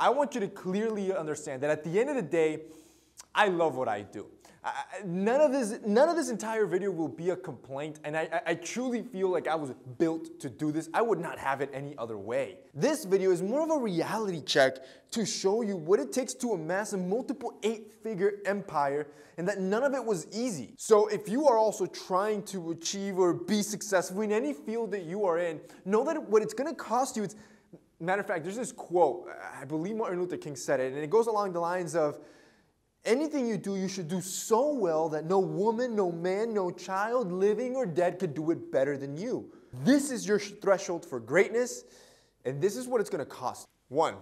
I want you to clearly understand that at the end of the day, I love what I do. I, none of this, none of this entire video will be a complaint, and I, I truly feel like I was built to do this. I would not have it any other way. This video is more of a reality check to show you what it takes to amass a multiple eight-figure empire, and that none of it was easy. So if you are also trying to achieve or be successful in any field that you are in, know that what it's gonna cost you, it's Matter of fact, there's this quote, I believe Martin Luther King said it, and it goes along the lines of anything you do, you should do so well that no woman, no man, no child, living or dead, could do it better than you. This is your threshold for greatness, and this is what it's gonna cost. One,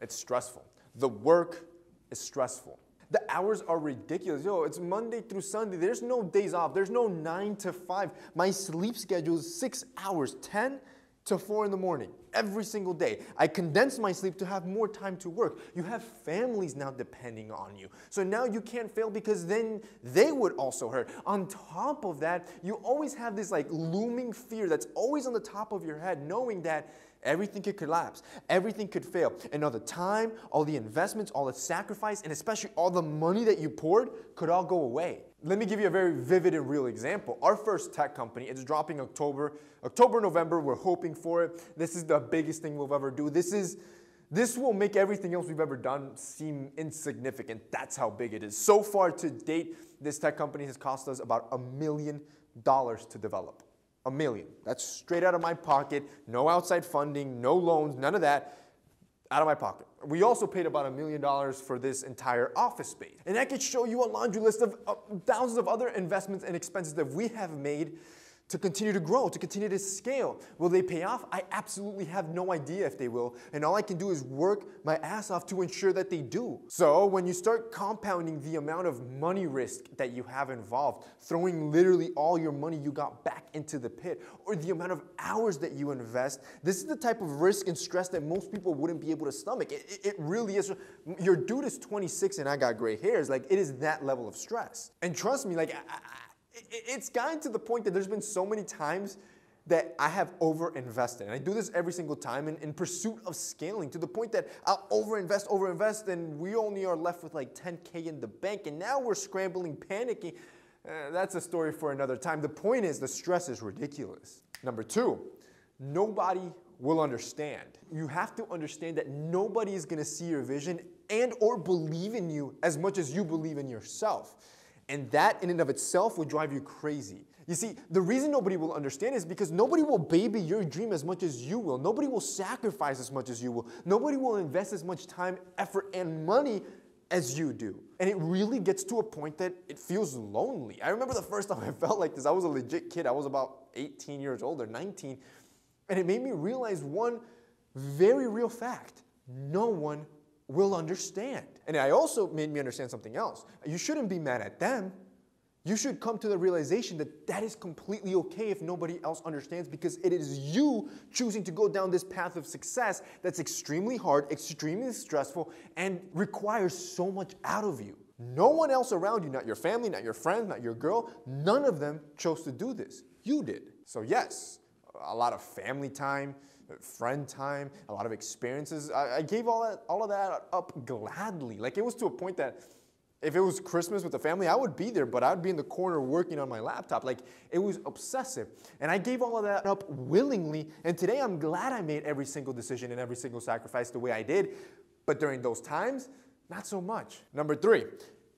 it's stressful. The work is stressful. The hours are ridiculous. Yo, it's Monday through Sunday. There's no days off. There's no nine to five. My sleep schedule is six hours, 10 to 4 in the morning every single day. I condense my sleep to have more time to work. You have families now depending on you. So now you can't fail because then they would also hurt. On top of that, you always have this like looming fear that's always on the top of your head, knowing that everything could collapse, everything could fail. And all the time, all the investments, all the sacrifice, and especially all the money that you poured could all go away let me give you a very vivid and real example. Our first tech company, it's dropping October, October, November, we're hoping for it. This is the biggest thing we'll ever do. This is this will make everything else we've ever done seem insignificant. That's how big it is. So far to date, this tech company has cost us about a million dollars to develop. A million. That's straight out of my pocket, no outside funding, no loans, none of that out of my pocket. We also paid about a million dollars for this entire office space. And I could show you a laundry list of uh, thousands of other investments and expenses that we have made to continue to grow, to continue to scale. Will they pay off? I absolutely have no idea if they will. And all I can do is work my ass off to ensure that they do. So when you start compounding the amount of money risk that you have involved, throwing literally all your money you got back into the pit, or the amount of hours that you invest, this is the type of risk and stress that most people wouldn't be able to stomach. It, it really is. Your dude is 26 and I got gray hairs. Like it is that level of stress. And trust me, like I, I, it's gotten to the point that there's been so many times that I have overinvested. And I do this every single time in, in pursuit of scaling to the point that I'll overinvest, overinvest, and we only are left with like 10K in the bank. And now we're scrambling, panicking. Uh, that's a story for another time. The point is, the stress is ridiculous. Number two, nobody will understand. You have to understand that nobody is gonna see your vision and or believe in you as much as you believe in yourself. And that in and of itself would drive you crazy. You see, the reason nobody will understand is because nobody will baby your dream as much as you will. Nobody will sacrifice as much as you will. Nobody will invest as much time, effort, and money as you do. And it really gets to a point that it feels lonely. I remember the first time I felt like this. I was a legit kid. I was about 18 years old or 19. And it made me realize one very real fact no one will understand. And I also made me understand something else. You shouldn't be mad at them. You should come to the realization that that is completely okay if nobody else understands because it is you choosing to go down this path of success that's extremely hard, extremely stressful, and requires so much out of you. No one else around you, not your family, not your friends, not your girl, none of them chose to do this. You did. So, yes, a lot of family time, friend time, a lot of experiences. I, I gave all, that, all of that up gladly. Like it was to a point that if it was Christmas with the family, I would be there, but I would be in the corner working on my laptop. Like it was obsessive. And I gave all of that up willingly. And today I'm glad I made every single decision and every single sacrifice the way I did. But during those times, not so much. Number three,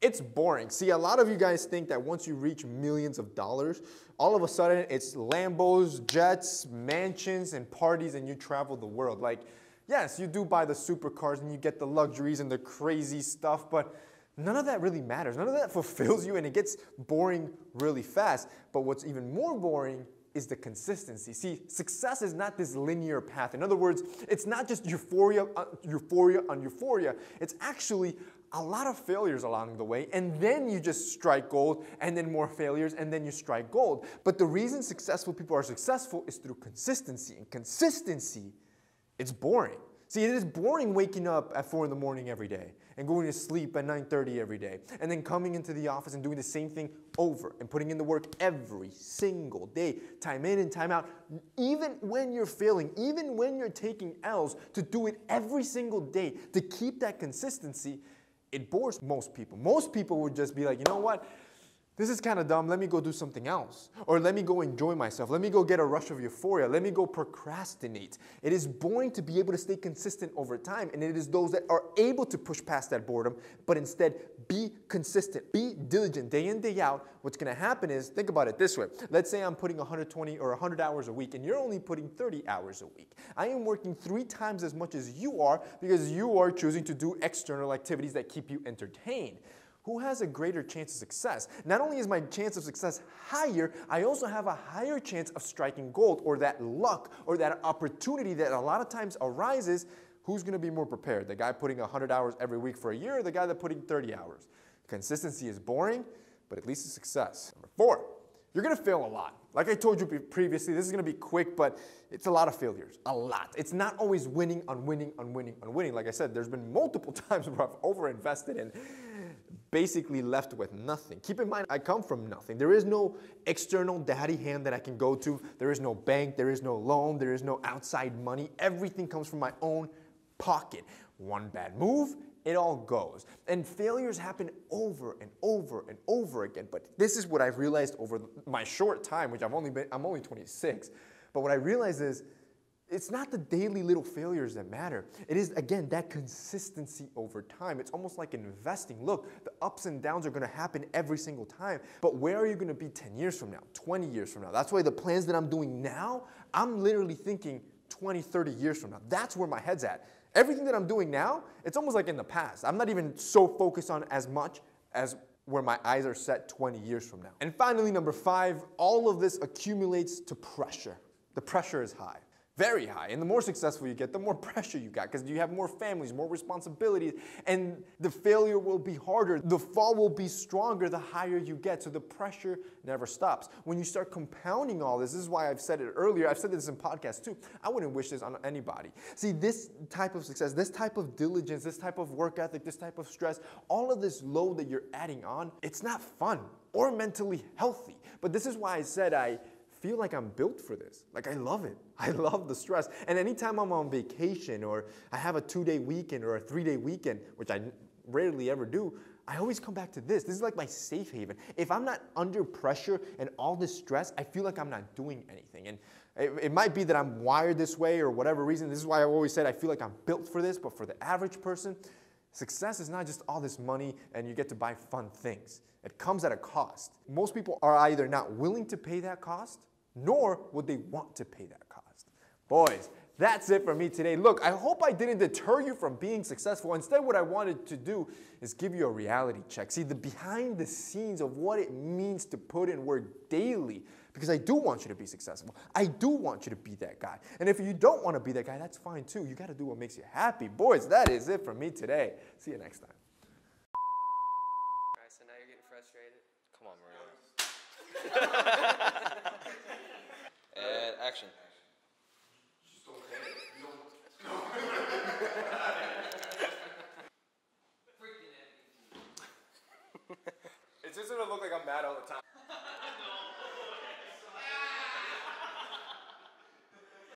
it's boring. See, a lot of you guys think that once you reach millions of dollars, all of a sudden it's Lambos, jets, mansions, and parties, and you travel the world. Like, yes, you do buy the supercars and you get the luxuries and the crazy stuff, but none of that really matters. None of that fulfills you, and it gets boring really fast. But what's even more boring is the consistency. See, success is not this linear path. In other words, it's not just euphoria, uh, euphoria on euphoria. It's actually a lot of failures along the way, and then you just strike gold, and then more failures, and then you strike gold. But the reason successful people are successful is through consistency, and consistency, it's boring. See, it is boring waking up at 4 in the morning every day and going to sleep at 9.30 every day and then coming into the office and doing the same thing over and putting in the work every single day, time in and time out, even when you're failing, even when you're taking L's, to do it every single day, to keep that consistency it bores most people. Most people would just be like, you know what? This is kind of dumb. Let me go do something else. Or let me go enjoy myself. Let me go get a rush of euphoria. Let me go procrastinate. It is boring to be able to stay consistent over time. And it is those that are able to push past that boredom, but instead be consistent, be diligent day in, day out. What's going to happen is think about it this way. Let's say I'm putting 120 or 100 hours a week, and you're only putting 30 hours a week. I am working three times as much as you are because you are choosing to do external activities that keep you entertained who has a greater chance of success? Not only is my chance of success higher, I also have a higher chance of striking gold or that luck or that opportunity that a lot of times arises. Who's going to be more prepared? The guy putting 100 hours every week for a year or the guy that putting 30 hours? Consistency is boring, but at least it's success. Number four, you're gonna fail a lot. Like I told you previously, this is gonna be quick, but it's a lot of failures, a lot. It's not always winning on winning on winning on winning. Like I said, there's been multiple times where I've overinvested and basically left with nothing. Keep in mind, I come from nothing. There is no external daddy hand that I can go to. There is no bank, there is no loan, there is no outside money. Everything comes from my own pocket. One bad move, it all goes. And failures happen over and over and over again. But this is what I've realized over my short time, which I've only been, I'm only 26. But what I realized is it's not the daily little failures that matter. It is, again, that consistency over time. It's almost like investing. Look, the ups and downs are gonna happen every single time, but where are you gonna be 10 years from now, 20 years from now? That's why the plans that I'm doing now, I'm literally thinking 20, 30 years from now. That's where my head's at. Everything that I'm doing now, it's almost like in the past. I'm not even so focused on as much as where my eyes are set 20 years from now. And finally, number five, all of this accumulates to pressure. The pressure is high very high. And the more successful you get, the more pressure you got because you have more families, more responsibilities, and the failure will be harder. The fall will be stronger the higher you get. So the pressure never stops. When you start compounding all this, this is why I've said it earlier. I've said this in podcasts too. I wouldn't wish this on anybody. See, this type of success, this type of diligence, this type of work ethic, this type of stress, all of this load that you're adding on, it's not fun or mentally healthy. But this is why I said I feel like I'm built for this. Like I love it. I love the stress. And anytime I'm on vacation or I have a two day weekend or a three day weekend, which I rarely ever do, I always come back to this. This is like my safe haven. If I'm not under pressure and all this stress, I feel like I'm not doing anything. And it, it, might be that I'm wired this way or whatever reason. This is why I always said I feel like I'm built for this, but for the average person, Success is not just all oh, this money and you get to buy fun things. It comes at a cost. Most people are either not willing to pay that cost, nor would they want to pay that cost. Boys, that's it for me today. Look, I hope I didn't deter you from being successful. Instead, what I wanted to do is give you a reality check. See, the behind the scenes of what it means to put in work daily because I do want you to be successful. I do want you to be that guy. And if you don't want to be that guy, that's fine too. You got to do what makes you happy. Boys, that is it for me today. See you next time. All right, so now you're getting frustrated. Come on, Maria. and action. It's just gonna look like I'm mad all the time.